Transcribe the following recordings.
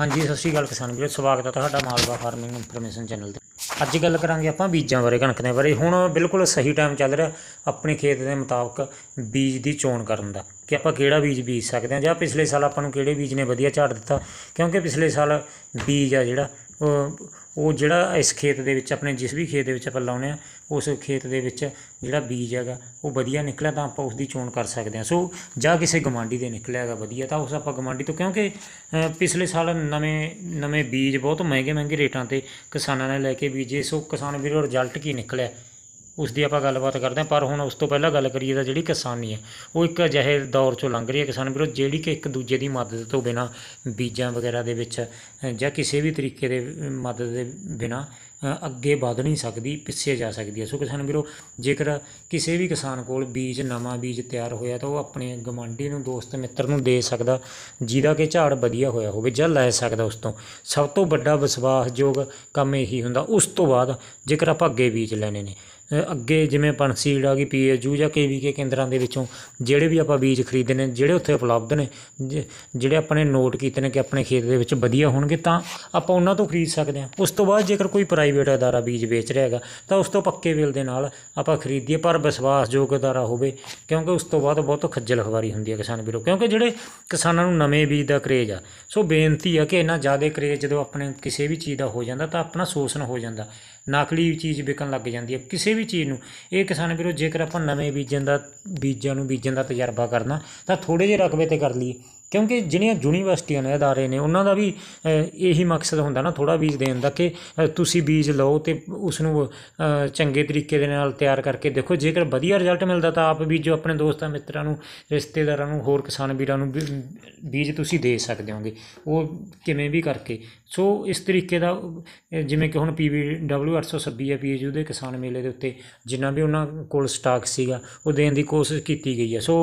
ਹਾਂਜੀ ਸਤਿ ਸ਼੍ਰੀ ਅਕਾਲ ਕਿਸਾਨ ਵੀਰੋ ਸਵਾਗਤ ਹੈ ਤੁਹਾਡਾ ਮਾਲਵਾ ਫਾਰਮਿੰਗ ਇਨਫੋਰਮੇਸ਼ਨ ਚੈਨਲ ਤੇ ਅੱਜ ਗੱਲ ਕਰਾਂਗੇ ਆਪਾਂ ਬੀਜਾਂ ਬਾਰੇ ਕਣਕ ਦੇ ਬਾਰੇ ਹੁਣ ਬਿਲਕੁਲ ਸਹੀ ਟਾਈਮ ਚੱਲ ਰਿਹਾ ਆਪਣੇ ਖੇਤ ਦੇ ਮੁਤਾਬਕ ਬੀਜ ਦੀ ਚੋਣ ਕਰਨ ਦਾ ਕਿ ਆਪਾਂ ਕਿਹੜਾ ਬੀਜ ਬੀਜ ਸਕਦੇ ਹਾਂ ਜਾਂ ਪਿਛਲੇ ਸਾਲ ਆਪਾਂ ਨੂੰ ਕਿਹੜੇ ਬੀਜ ਨੇ ਵਧੀਆ ਝਾੜ ਦਿੱਤਾ ਕਿਉਂਕਿ ਪਿਛਲੇ ਸਾਲ ਬੀਜ ਆ ਜਿਹੜਾ ਉਹ ਜਿਹੜਾ ਇਸ ਖੇਤ ਦੇ ਵਿੱਚ ਆਪਣੇ ਜਿਸ ਵੀ ਖੇਤ ਦੇ ਵਿੱਚ ਆਪਾਂ ਲਾਉਨੇ ਆ ਉਸ ਖੇਤ ਦੇ ਵਿੱਚ ਜਿਹੜਾ ਬੀਜ ਹੈਗਾ ਉਹ ਵਧੀਆ ਨਿਕਲਿਆ ਤਾਂ ਆਪਾਂ ਉਸ ਦੀ ਚੋਣ ਕਰ ਸਕਦੇ ਆ ਸੋ ਜਾਂ ਕਿਸੇ ਗਮਾਂਡੀ ਦੇ ਨਿਕਲਿਆ ਹੈਗਾ ਵਧੀਆ ਤਾਂ ਉਸ ਆਪਾਂ ਗਮਾਂਡੀ ਤੋਂ ਕਿਉਂਕਿ ਪਿਛਲੇ ਸਾਲ ਨਵੇਂ ਨਵੇਂ ਬੀਜ ਬਹੁਤ ਮਹਿੰਗੇ ਮਹਿੰਗੇ ਰੇਟਾਂ ਤੇ ਕਿਸਾਨਾਂ ਨੇ ਲੈ ਕੇ ਬੀਜੇ ਸੋ ਕਿਸਾਨ ਵੀਰੋ ਰਿਜ਼ਲਟ ਕੀ ਨਿਕਲਿਆ ਉਸ ਦੀ ਆਪਾਂ ਗੱਲਬਾਤ ਕਰਦੇ ਹਾਂ ਪਰ ਹੁਣ ਉਸ ਤੋਂ ਪਹਿਲਾਂ ਗੱਲ ਕਰੀਏ ਤਾਂ ਜਿਹੜੀ ਕਿਸਾਨੀ ਹੈ ਉਹ ਇੱਕ ਅਜਿਹੇ ਦੌਰ ਚੋਂ ਲੰਘ ਰਹੀ ਹੈ ਕਿਸਾਨ ਵੀਰੋ ਜਿਹੜੀ ਕਿ ਇੱਕ ਦੂਜੇ ਦੀ ਮਦਦ ਤੋਂ ਬਿਨਾ ਬੀਜਾਂ ਵਗੈਰਾ ਦੇ ਵਿੱਚ ਜਾਂ ਕਿਸੇ ਵੀ ਤਰੀਕੇ ਦੇ ਮਦਦ ਦੇ ਬਿਨਾ ਅੱਗੇ ਵਧ ਨਹੀਂ ਸਕਦੀ ਪਿੱਛੇ ਜਾ ਸਕਦੀ ਹੈ ਸੋ ਕਿਸਾਨ ਵੀਰੋ ਜੇਕਰ ਕਿਸੇ ਵੀ ਕਿਸਾਨ ਕੋਲ ਬੀਜ ਨਵਾਂ ਬੀਜ ਤਿਆਰ ਹੋਇਆ ਤਾਂ ਉਹ ਆਪਣੇ ਗਵਾਂਢੀ ਨੂੰ ਦੋਸਤ ਮਿੱਤਰ ਨੂੰ ਦੇ ਸਕਦਾ ਜਿਹਦਾ ਕਿ ਝਾੜ ਵਧੀਆ ਹੋਇਆ ਹੋਵੇ ਜਾਂ ਲੈ ਸਕਦਾ ਉਸ ਤੋਂ ਸਭ ਤੋਂ ਵੱਡਾ ਵਿਸ਼ਵਾਸਯੋਗ ਕੰਮ ਇਹੀ ਹੁੰਦਾ ਉਸ ਤੋਂ ਬਾਅਦ ਜੇਕਰ ਆਪਾਂ ਅੱਗੇ ਬੀਜ ਲੈਣੇ ਨੇ ਅੱਗੇ ਜਿਵੇਂ ਪਨਸੀਡ ਆ ਗਈ ਪੀਐਚਯੂ ਜਾਂ ਕੇਵੀਕੇ ਕੇਂਦਰਾਂ ਦੇ ਵਿੱਚੋਂ ਜਿਹੜੇ ਵੀ ਆਪਾਂ ਬੀਜ ਖਰੀਦਦੇ ਨੇ ਜਿਹੜੇ ਉੱਥੇ ਉਪਲਬਧ ਨੇ ਜਿਹੜੇ ਆਪਾਂ ਨੇ ਨੋਟ ਕੀਤੇ ਨੇ ਕਿ ਆਪਣੇ ਖੇਤ ਦੇ ਵਿੱਚ ਵਧੀਆ ਹੋਣਗੇ ਤਾਂ ਆਪਾਂ ਉਹਨਾਂ ਤੋਂ ਖਰੀਦ ਸਕਦੇ ਹਾਂ ਉਸ ਤੋਂ ਬਾਅਦ ਜੇਕਰ ਕੋਈ ਪ੍ਰਾਈਵੇਟ ਅਦਾਰਾ ਬੀਜ ਵੇਚ ਰਿਹਾ ਹੈਗਾ ਤਾਂ ਉਸ ਤੋਂ ਪੱਕੇ ਬਿੱਲ ਦੇ ਨਾਲ ਆਪਾਂ ਖਰੀਦੀਏ ਪਰ ਵਿਸ਼ਵਾਸਯੋਗ ਅਦਾਰਾ ਹੋਵੇ ਕਿਉਂਕਿ ਉਸ ਤੋਂ ਬਾਅਦ ਬਹੁਤ ਖੱਜਲ ਖਵਾਰੀ ਹੁੰਦੀ ਹੈ ਕਿਸਾਨ ਵੀਰੋ ਕਿਉਂਕਿ ਜਿਹੜੇ ਕਿਸਾਨਾਂ ਨੂੰ ਨਵੇਂ ਬੀਜ ਦਾ ਕਰੇਜ ਆ ਸੋ ਬੇਨਤੀ ਆ ਕਿ ਇਹਨਾਂ ਜ਼ਿਆਦਾ ਕਰੇਜ ਜਦੋਂ ਆਪਣੇ ਕਿਸੇ ਵੀ ਚੀਜ਼ ਦਾ ਹੋ ਜਾਂਦਾ ਤਾਂ ਆਪਣਾ ਸ਼ੋਸ਼ਣ ਹੋ ਜਾਂਦਾ ਨਕਲੀ ਚੀਜ਼ ਵਿਕਣ ਲੱਗ ਜਾਂਦੀ ਹੈ ਕਿਸੇ ਵੀ ਚੀਜ਼ ਨੂੰ ਇਹ ਕਿਸਾਨ ਵੀਰੋ ਜੇਕਰ ਆਪਾਂ ਨਵੇਂ ਬੀਜਾਂ ਦਾ ਬੀਜਾਂ ਨੂੰ ਬੀਜਣ ਦਾ ਤਜਰਬਾ ਕਰਨਾ ਤਾਂ ਥੋੜੇ ਜਿਹੇ ਰਕਬੇ ਤੇ ਕਰ ਲਈਏ ਕਿਉਂਕਿ ਜਿਹੜੀਆਂ ਯੂਨੀਵਰਸਿਟੀਆਂ ਨੇ ادارے ਨੇ ਉਹਨਾਂ ਦਾ ਵੀ ਇਹੀ ਮਕਸਦ ਹੁੰਦਾ ਨਾ ਥੋੜਾ ਬੀਜ ਦੇਣ ਦਾ ਕਿ ਤੁਸੀਂ ਬੀਜ ਲਓ ਤੇ ਉਸ ਨੂੰ ਚੰਗੇ ਤਰੀਕੇ ਦੇ ਨਾਲ ਤਿਆਰ ਕਰਕੇ ਦੇਖੋ ਜੇਕਰ ਵਧੀਆ ਰਿਜ਼ਲਟ ਮਿਲਦਾ ਤਾਂ ਆਪ ਬੀਜੋ ਆਪਣੇ ਦੋਸਤਾਂ ਮਿੱਤਰਾਂ ਨੂੰ ਰਿਸ਼ਤੇਦਾਰਾਂ ਨੂੰ ਹੋਰ ਕਿਸਾਨ ਵੀਰਾਂ ਨੂੰ ਬੀਜ ਤੁਸੀਂ ਦੇ ਸਕਦੇ ਹੋਗੇ ਉਹ ਕਿਵੇਂ ਵੀ ਕਰਕੇ ਸੋ ਇਸ ਤਰੀਕੇ ਦਾ ਜਿਵੇਂ ਕਿ ਹੁਣ ਪੀਵੀਡਬਲਯੂ 826 ਹੈ ਪੀਐਚਯੂ ਦੇ ਕਿਸਾਨ ਮੇਲੇ ਦੇ ਉੱਤੇ ਜਿੰਨਾ ਵੀ ਉਹਨਾਂ ਕੋਲ ਸਟਾਕ ਸੀਗਾ ਉਹ ਦੇਣ ਦੀ ਕੋਸ਼ਿਸ਼ ਕੀਤੀ ਗਈ ਹੈ ਸੋ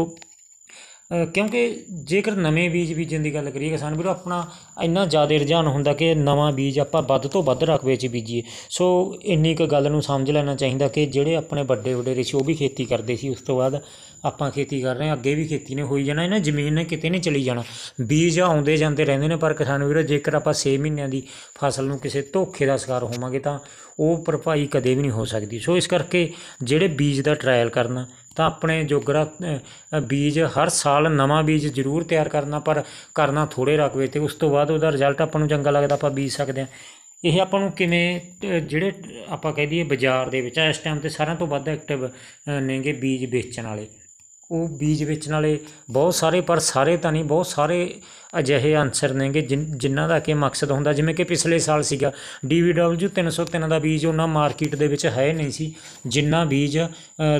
ਕਿਉਂਕਿ ਜੇਕਰ ਨਵੇਂ ਬੀਜ ਬੀਜਣ ਦੀ ਗੱਲ ਕਰੀਏ ਕਿਸਾਨ ਵੀਰੋ ਆਪਣਾ ਇੰਨਾ ਜ਼ਿਆਦਾ ਰੁਝਾਨ ਹੁੰਦਾ ਕਿ ਨਵਾਂ ਬੀਜ ਆਪਾਂ ਵੱਧ ਤੋਂ ਵੱਧ ਰਕਬੇ 'ਚ ਬੀਜੀਏ ਸੋ ਇੰਨੀ ਕੁ ਗੱਲ ਨੂੰ ਸਮਝ ਲੈਣਾ ਚਾਹੀਦਾ ਕਿ ਜਿਹੜੇ ਆਪਣੇ ਵੱਡੇ ਵਡੇਰੇ ਸੀ ਉਹ ਵੀ ਖੇਤੀ ਕਰਦੇ ਸੀ ਉਸ ਤੋਂ ਬਾਅਦ ਆਪਾਂ ਖੇਤੀ ਕਰ ਰਹੇ ਹਾਂ ਅੱਗੇ ਵੀ ਖੇਤੀ ਨੇ ਹੋਈ ਜਾਣਾ ਇਹਨਾਂ ਜ਼ਮੀਨ ਨੇ ਕਿਤੇ ਨਹੀਂ ਚਲੀ ਜਾਣਾ ਬੀਜ ਆਉਂਦੇ ਜਾਂਦੇ ਰਹਿੰਦੇ ਨੇ ਪਰ ਕਿਸਾਨ ਵੀਰੋ ਜੇਕਰ ਆਪਾਂ 6 ਮਹੀਨਿਆਂ ਦੀ ਫਸਲ ਨੂੰ ਕਿਸੇ ਧੋਖੇ ਦਾ ਸ਼ਿਕਾਰ ਹੋਵਾਂਗੇ ਤਾਂ ਉਹ ਭਰਪਾਈ ਕਦੇ ਵੀ ਨਹੀਂ ਹੋ ਸਕਦੀ ਸੋ ਇਸ ਕਰਕੇ ਜਿਹੜੇ ਬੀਜ ਦਾ ਟ੍ਰਾਇਲ ਕਰਨਾ ਤਾਂ ਆਪਣੇ ਜੋਗਰਾ ਬੀਜ ਹਰ ਸਾਲ ਨਵਾਂ ਬੀਜ ਜ਼ਰੂਰ ਤਿਆਰ ਕਰਨਾ ਪਰ ਕਰਨਾ ਥੋੜੇ ਰਕਵੇ ਤੇ ਉਸ ਤੋਂ ਬਾਅਦ ਉਹਦਾ ਰਿਜ਼ਲਟ ਆਪਾਂ ਨੂੰ ਚੰਗਾ ਲੱਗਦਾ ਆਪਾਂ ਬੀਜ ਸਕਦੇ ਹਾਂ ਇਹ ਆਪਾਂ ਨੂੰ ਕਿਵੇਂ ਜਿਹੜੇ ਆਪਾਂ ਕਹਿ ਦਈਏ ਬਾਜ਼ਾਰ ਦੇ ਵਿੱਚ ਇਸ ਟਾਈਮ ਤੇ ਸਾਰਿਆਂ ਤੋਂ ਵੱਧ ਐਕਟਿਵ ਨੇਗੇ ਬੀਜ ਵੇਚਣ ਵਾਲੇ ਉਹ ਬੀਜ ਵੇਚਣ ਵਾਲੇ ਬਹੁਤ ਸਾਰੇ ਪਰ ਸਾਰੇ ਤਾਂ ਨਹੀਂ ਬਹੁਤ ਸਾਰੇ ਅਜਿਹੇ ਆਨਸਰ ਨੇਗੇ ਜਿਨ੍ਹਾਂ ਦਾ ਕਿ ਮਕਸਦ ਹੁੰਦਾ ਜਿਵੇਂ ਕਿ ਪਿਛਲੇ ਸਾਲ ਸੀਗਾ DVW 303 ਦਾ ਬੀਜ ਉਹਨਾਂ ਮਾਰਕੀਟ ਦੇ ਵਿੱਚ ਹੈ ਨਹੀਂ ਸੀ ਜਿੰਨਾ ਬੀਜ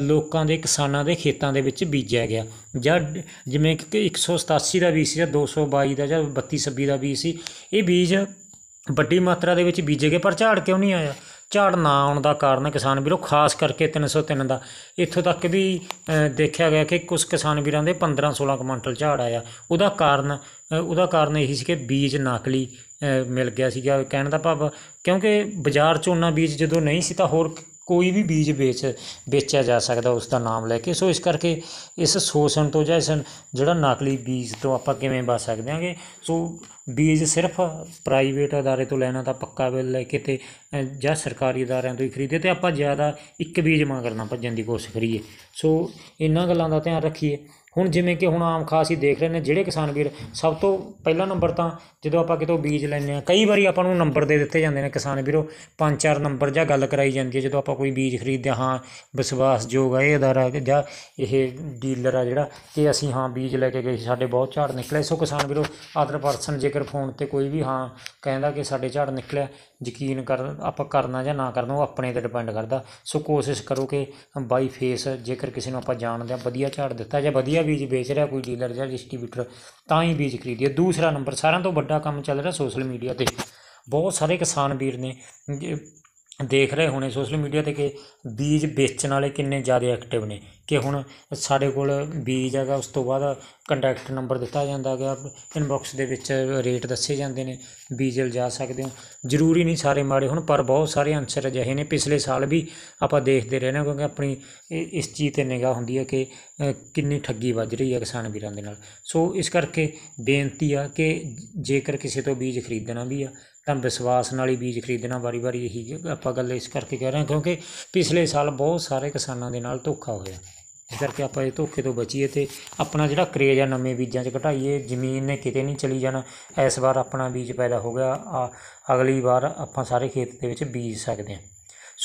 ਲੋਕਾਂ ਦੇ ਕਿਸਾਨਾਂ ਦੇ ਖੇਤਾਂ ਦੇ ਵਿੱਚ ਬੀਜਿਆ ਗਿਆ ਜਾਂ ਜਿਵੇਂ ਕਿ 187 ਦਾ ਬੀਜ ਸੀ ਜਾਂ 222 ਦਾ ਜਾਂ 3226 ਦਾ ਬੀਜ ਸੀ ਇਹ ਬੀਜ ਵੱਡੀ ਮਾਤਰਾ ਦੇ ਵਿੱਚ ਬੀਜੇ ਗਏ ਪਰ ਝਾੜ ਕਿਉਂ ਨਹੀਂ ਆਇਆ ਝੜ ਨਾ ਆਉਣ ਦਾ ਕਾਰਨ ਕਿਸਾਨ ਵੀਰੋ ਖਾਸ ਕਰਕੇ 303 ਦਾ ਇੱਥੋਂ ਤੱਕ ਵੀ ਦੇਖਿਆ ਗਿਆ ਕਿ ਕੁਝ ਕਿਸਾਨ ਵੀਰਾਂ ਦੇ 15-16 ਕੁਇੰਟਲ ਝੜ ਆਇਆ ਉਹਦਾ ਕਾਰਨ ਉਹਦਾ ਕਾਰਨ ਇਹੀ ਸੀ ਕਿ ਬੀਜ ਨਕਲੀ ਮਿਲ ਗਿਆ ਸੀਗਾ ਕਹਿਣ ਦਾ ਭਾਵ ਕਿਉਂਕਿ ਬਾਜ਼ਾਰ ਚੋਂ ਨਾ ਬੀਜ ਜਦੋਂ ਨਹੀਂ ਸੀ ਤਾਂ ਹੋਰ ਕੋਈ ਵੀ ਬੀਜ ਵੇਚ ਵੇਚਿਆ ਜਾ ਸਕਦਾ ਉਸ ਦਾ ਨਾਮ ਲੈ ਕੇ ਸੋ ਇਸ ਕਰਕੇ ਇਸ ਸ਼ੋਸ਼ਣ ਤੋਂ ਜਾਂ ਇਸ ਜਿਹੜਾ ਨਕਲੀ ਬੀਜ ਤੋਂ ਆਪਾਂ ਕਿਵੇਂ ਬਚ ਸਕਦੇ ਹਾਂਗੇ ਸੋ ਬੀਜ ਸਿਰਫ ਪ੍ਰਾਈਵੇਟ ادارے ਤੋਂ ਲੈਣਾ ਤਾਂ ਪੱਕਾ ਬਿੱਲ ਲੈ ਕੇ ਤੇ ਜਾਂ ਸਰਕਾਰੀ ਅਦਾਰਿਆਂ ਤੋਂ ਹੀ ਖਰੀਦੇ ਤੇ ਆਪਾਂ ਜ਼ਿਆਦਾ ਇੱਕ ਬੀਜ ਮੰਗਣਾ ਭੱਜਣ ਦੀ ਕੋਸ਼ਿਸ਼ ਕਰੀਏ ਸੋ ਇਹਨਾਂ ਗੱਲਾਂ ਦਾ ਧਿਆਨ ਰੱਖੀਏ ਹੁਣ ਜਿਵੇਂ ਕਿ ਹੁਣ ਆਮ ਖਾਸ ਹੀ ਦੇਖ ਰਹੇ ਨੇ ਜਿਹੜੇ ਕਿਸਾਨ ਵੀਰ ਸਭ ਤੋਂ ਪਹਿਲਾ ਨੰਬਰ ਤਾਂ ਜਦੋਂ ਆਪਾਂ ਕਿਤੋਂ ਬੀਜ ਲੈਂਦੇ ਆ ਕਈ ਵਾਰੀ ਆਪਾਂ ਨੂੰ ਨੰਬਰ ਦੇ ਦਿੱਤੇ ਜਾਂਦੇ ਨੇ ਕਿਸਾਨ ਵੀਰੋ ਪੰਜ ਚਾਰ ਨੰਬਰ ਜਾਂ ਗੱਲ ਕਰਾਈ ਜਾਂਦੀ ਹੈ ਜਦੋਂ ਆਪਾਂ ਕੋਈ ਬੀਜ ਖਰੀਦਦੇ ਹਾਂ ਵਿਸ਼ਵਾਸਯੋਗ ਹੈ ਇਹ ਅਦਾਰਾ ਜਾਂ ਇਹ ਡੀਲਰ ਆ ਜਿਹੜਾ ਕਿ ਅਸੀਂ ਹਾਂ ਬੀਜ ਲੈ ਕੇ ਗਏ ਸਾਡੇ ਬਹੁਤ ਝਾੜ ਨਿਕਲੇ ਸੋ ਕਿਸਾਨ ਵੀਰੋ ਆਦਰ ਪਰਸਨ ਜੇਕਰ ਫੋਨ ਤੇ ਕੋਈ ਵੀ ਹਾਂ ਕਹਿੰਦਾ ਕਿ ਸਾਡੇ ਝਾੜ ਨਿਕਲੇ ਯਕੀਨ ਕਰ ਆਪਾਂ ਕਰਨਾ ਜਾਂ ਨਾ ਕਰਨਾ ਉਹ ਆਪਣੇ ਤੇ ਡਿਪੈਂਡ ਕਰਦਾ ਸੋ ਕੋਸ਼ਿਸ਼ ਕਰੋ ਕਿ ਬਾਈ ਫੇਸ ਜੇਕਰ ਕਿਸੇ ਨੂੰ ਆਪਾਂ ਜਾਣਦੇ ਆ ਵਧੀਆ ਝਾੜ ਦਿੱਤਾ ਜਾਂ ਵਧੀਆ ਵਧੀਆ ਬੀਜ ਵੇਚ ਰਿਹਾ ਕੋਈ ਡੀਲਰ ਜਾਂ ਡਿਸਟ੍ਰੀਬਿਊਟਰ ਤਾਂ ਹੀ ਬੀਜ ਖਰੀਦਿਆ ਦੂਸਰਾ ਨੰਬਰ ਸਾਰਿਆਂ ਤੋਂ ਵੱਡਾ ਕੰਮ ਚੱਲ ਰਿਹਾ ਸੋਸ਼ਲ ਮੀਡੀਆ ਤੇ ਬਹੁਤ ਸਾਰੇ ਕਿਸਾਨ ਵੀਰ ਨੇ ਦੇਖ ਰਹੇ ਹੋਣੇ ਸੋਸ਼ਲ ਮੀਡੀਆ ਤੇ ਕਿ ਬੀਜ ਵੇਚਣ ਵਾਲੇ ਕਿੰਨੇ ਜ਼ਿਆਦਾ ਐਕਟਿਵ ਨੇ ਕਿ ਹੁਣ ਸਾਡੇ ਕੋਲ ਬੀਜ ਹੈਗਾ ਉਸ ਤੋਂ ਬਾਅਦ ਕੰਟੈਕਟ ਨੰਬਰ ਦਿੱਤਾ ਜਾਂਦਾ ਹੈਗਾ ਇਨਬਾਕਸ ਦੇ ਵਿੱਚ ਰੇਟ ਦੱਸੇ ਜਾਂਦੇ ਨੇ ਬੀਜ ਲਿਜਾ ਸਕਦੇ ਹੋ ਜ਼ਰੂਰੀ ਨਹੀਂ ਸਾਰੇ ਮਾੜੇ ਹੁਣ ਪਰ ਬਹੁਤ ਸਾਰੇ ਆਨਸਰ ਅਜਿਹੇ ਨੇ ਪਿਛਲੇ ਸਾਲ ਵੀ ਆਪਾਂ ਦੇਖਦੇ ਰਹੇ ਨੇ ਕਿਉਂਕਿ ਆਪਣੀ ਇਸ ਚੀਜ਼ ਤੇ ਨਿਗਾਹ ਹੁੰਦੀ ਹੈ ਕਿ ਕਿੰਨੀ ਠੱਗੀ ਵੱਜ ਰਹੀ ਹੈ ਕਿਸਾਨ ਵੀਰਾਂ ਦੇ ਨਾਲ ਸੋ ਇਸ ਕਰਕੇ ਬੇਨਤੀ ਆ ਕਿ ਜੇਕਰ ਕਿਸੇ ਤੋਂ ਬੀਜ ਖਰੀਦਣਾ ਵੀ ਆ ਤਾਂ ਵਿਸ਼ਵਾਸ ਨਾਲ ਹੀ ਬੀਜ ਖਰੀਦਣਾ ਵਾਰੀ-ਵਾਰੀ ਇਹੀ ਆਪਾਂ ਗੱਲ ਇਸ ਕਰਕੇ ਕਹਿ ਰਹੇ ਹਾਂ ਕਿਉਂਕਿ ਪਿਛਲੇ ਸਾਲ ਬਹੁਤ ਸਾਰੇ ਕਿਸਾਨਾਂ ਦੇ ਨਾਲ ਧੋਖਾ ਹੋਇਆ ਇਸ ਕਰਕੇ ਆਪਾਂ ਇਹ ਧੋਖੇ ਤੋਂ ਬਚੀਏ ਤੇ ਆਪਣਾ ਜਿਹੜਾ ਕਰੇਜ ਆ ਨਵੇਂ ਬੀਜਾਂ 'ਚ ਘਟਾਈਏ ਜ਼ਮੀਨ ਨੇ ਕਿਤੇ ਨਹੀਂ ਚਲੀ ਜਾਣਾ ਇਸ ਵਾਰ ਆਪਣਾ ਬੀਜ ਪੈਦਾ ਹੋ ਗਿਆ ਅਗਲੀ ਵਾਰ ਆਪਾਂ ਸਾਰੇ ਖੇਤ ਦੇ ਵਿੱਚ ਬੀਜ ਸਕਦੇ ਹਾਂ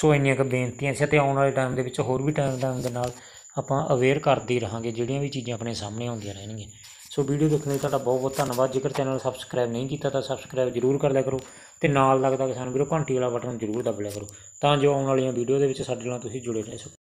ਸੋ ਇੰਨੀਆਂ ਕੁ ਬੇਨਤੀਆਂ ਸੀ ਤੇ ਆਉਣ ਵਾਲੇ ਟਾਈਮ ਦੇ ਵਿੱਚ ਹੋਰ ਵੀ ਟਾਈਮ ਟਾਈਮ ਦੇ ਨਾਲ ਆਪਾਂ ਅਵੇਅਰ ਕਰਦੇ ਰਹਾਂਗੇ ਜਿਹੜੀਆਂ ਵੀ ਚੀਜ਼ਾਂ ਆਪਣੇ ਸਾਹਮਣੇ ਆਉਂਦੀਆਂ ਰਹਿਣਗੀਆਂ ਸੋ ਵੀਡੀਓ ਦੇਖਣ ਲਈ ਤੁਹਾਡਾ ਬਹੁਤ ਬਹੁਤ ਧੰਨਵਾਦ ਜੇਕਰ ਚੈਨਲ ਸਬਸਕ੍ਰਾਈਬ ਨਹੀਂ ਕੀਤਾ ਤਾਂ ਸਬਸਕ੍ਰਾਈਬ ਜ਼ਰੂਰ ਕਰ ਲਿਆ ਕਰੋ ਤੇ ਨਾਲ ਲੱਗਦਾ ਕਿ ਸਾਨੂੰ ਵੀਰੋ ਘੰਟੀ ਵਾਲਾ ਬਟਨ ਜ਼ਰੂਰ ਦਬਾ ਲਿਆ ਕਰੋ ਤਾਂ ਜੋ ਆਉਣ ਵਾਲੀਆਂ ਵੀਡੀਓ ਦੇ ਵਿੱਚ ਸਾਡੇ ਨਾਲ ਤੁਸੀਂ ਜੁੜੇ ਰਹੋ